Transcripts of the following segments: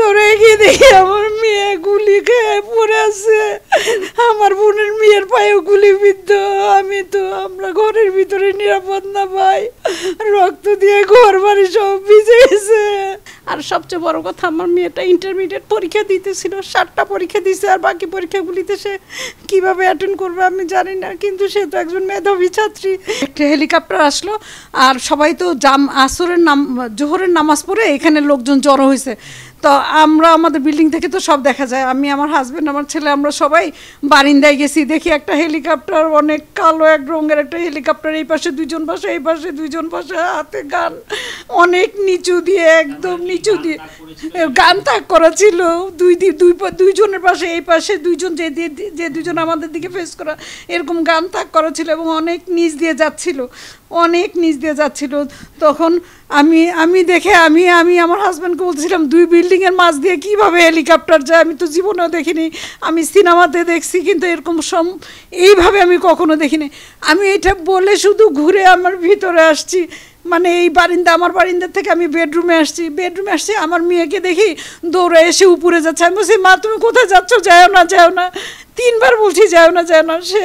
ধরে কি দেখি আমার মেয়ে গুলি খেয়ে পড়ে আছে আমার বোনের মেয়ের পায়ে গুলি বিদ্ধ আর সবচেয়ে বড় কথা আমার মেয়েটা ইন্টারমিডিয়েট পরীক্ষা দিতেছিল সাতটা পরীক্ষা দিছে আর বাকি পরীক্ষাগুলিতে সে কীভাবে অ্যাটেন্ড করবে আমি জানি না কিন্তু সে তো একজন মেধাবী ছাত্রী একটা হেলিকপ্টার আসলো আর সবাই তো জাম আসরের নাম জোহরের নামাজ পড়ে এখানে লোকজন জড়ো হয়েছে তো আমরা আমাদের বিল্ডিং থেকে তো সব দেখা যায় আমি আমার হাজব্যান্ড আমার ছেলে আমরা সবাই বারিন্দায় গেছি দেখি একটা হেলিকপ্টার অনেক কালো এক রঙের একটা হেলিকপ্টার এই পাশে দুজন পাশে এই পাশে দুজন পাশে হাতে গান অনেক নিচু দিয়ে একদম নিচু দিয়ে গান ত্যাগ করা ছিল দুই দুই দুইজনের পাশে এই পাশে দুইজন যে দিয়ে যে দুজন আমাদের দিকে ফেস করা এরকম গান ত্যাগ করা ছিল এবং অনেক নিচ দিয়ে যাচ্ছিল অনেক নিচ দিয়ে যাচ্ছিল তখন আমি আমি দেখে আমি আমি আমার হাজব্যান্ডকে বলছিলাম দুই বিল্ডিংয়ের মাছ দিয়ে কিভাবে হেলিকপ্টার যায় আমি তো জীবনেও দেখিনি আমি সিনেমাতে দেখছি কিন্তু এরকম সম এইভাবে আমি কখনো দেখিনি আমি এটা বলে শুধু ঘুরে আমার ভিতরে আসছি মানে এই বারিন্দা আমার বারিন্দা থেকে আমি বেডরুমে আসছি বেডরুমে আসছি আমার মেয়েকে দেখি দৌড়ে এসে উপরে যাচ্ছে আমি বলছি মা তুমি কোথায় যাচ্ছ যাও না যাও না তিনবার বলছি যাও না না সে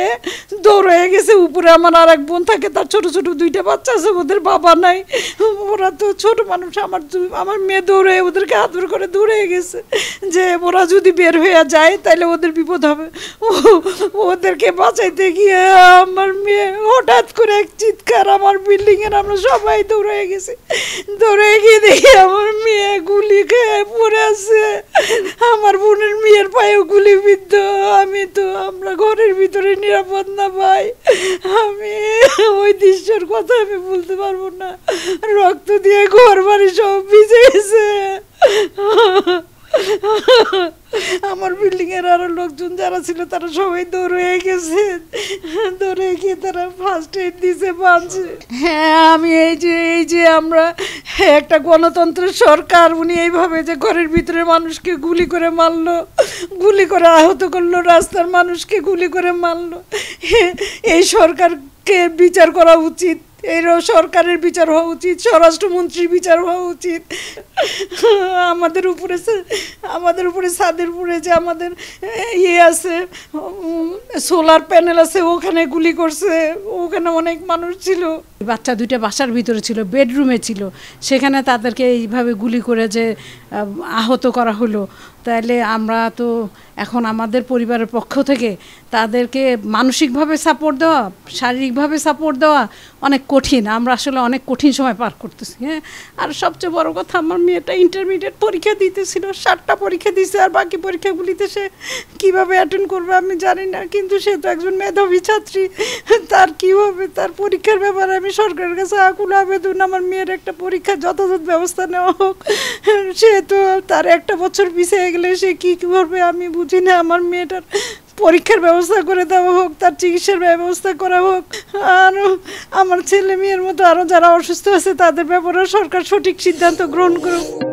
দৌড়ে গেছে উপরে আমার আর এক বোন থাকে তার ছোট ছোট দুইটা বাচ্চা আছে ওদের বাবা নাই ওরা তো ছোট মানুষ আমার আমার মেয়ে দৌড়ে ওদেরকে আদর করে দৌড়ে গেছে যে ওরা যদি বের হয়ে যায় তাহলে ওদের বিপদ হবে ওদেরকে বাঁচাইতে গিয়ে আমার মেয়ে হঠাৎ করে এক চিৎকার আমার বিল্ডিংয়ের আমরা সবাই দৌড়ে গেছি দৌড়ে গিয়ে দেখি আমার মেয়ে গুলি খেয়ে পড়ে আছে আমার বোনের মেয়ের পায়েও গুলি বিদ্ধ আমি তো আমরা ঘরের ভিতরে নিরাপদ না ভাই আমি ওই দৃশ্যর কথা আমি বলতে পারবো না রক্ত দিয়ে ঘর বাড়ি সব ভিজে গেছে আমার বিল্ডিং এর আরো লোকজন যারা ছিল তারা সবাই দৌড়ে গেছে দৌড়ে গিয়ে তারা ফার্স্ট এড দিছে বাঁচে হ্যাঁ আমি এই যে এই যে আমরা একটা গণতন্ত্রের সরকার উনি এইভাবে যে ঘরের ভিতরে মানুষকে গুলি করে মারল গুলি করে আহত করলো রাস্তার মানুষকে গুলি করে মারল এই সরকারকে বিচার করা উচিত এরও সরকারের বিচার হওয়া উচিত স্বরাষ্ট্রমন্ত্রীর বিচার হওয়া উচিত আমাদের উপরে আমাদের উপরে ছাদের উপরে যে আমাদের ইয়ে আছে সোলার প্যানেল আছে ওখানে গুলি করছে ওখানে অনেক মানুষ ছিল বাচ্চা দুইটা বাসার ভিতরে ছিল বেডরুমে ছিল সেখানে তাদেরকে এইভাবে গুলি করে যে আহত করা হলো তাহলে আমরা তো এখন আমাদের পরিবারের পক্ষ থেকে তাদেরকে মানসিকভাবে সাপোর্ট দেওয়া শারীরিকভাবে সাপোর্ট দেওয়া অনেক কঠিন আমরা আসলে অনেক কঠিন সময় পার করতেছি হ্যাঁ আর সবচেয়ে বড় কথা আমার মেয়েটা ইন্টারমিডিয়েট পরীক্ষা দিতেছিল সাতটা পরীক্ষা দিছে আর বাকি পরীক্ষাগুলিতে সে কীভাবে অ্যাটেন্ড করবে আমি জানি না কিন্তু সে তো একজন মেধাবী ছাত্রী তার কি হবে তার পরীক্ষার ব্যাপারে আমি সরকারের কাছে আকুল আবেদন আমার মেয়ের একটা পরীক্ষা যথাযথ ব্যবস্থা নেওয়া হোক সে তো তার একটা বছর পিছিয়ে গেলে সে কী করবে আমি বুঝি না আমার মেয়েটার পরীক্ষার ব্যবস্থা করে দেওয়া হোক তার চিকিৎসার ব্যবস্থা করা হোক আরও আমার ছেলে মেয়ের মতো আরও যারা অসুস্থ আছে তাদের ব্যাপারে সরকার সঠিক সিদ্ধান্ত গ্রহণ করুক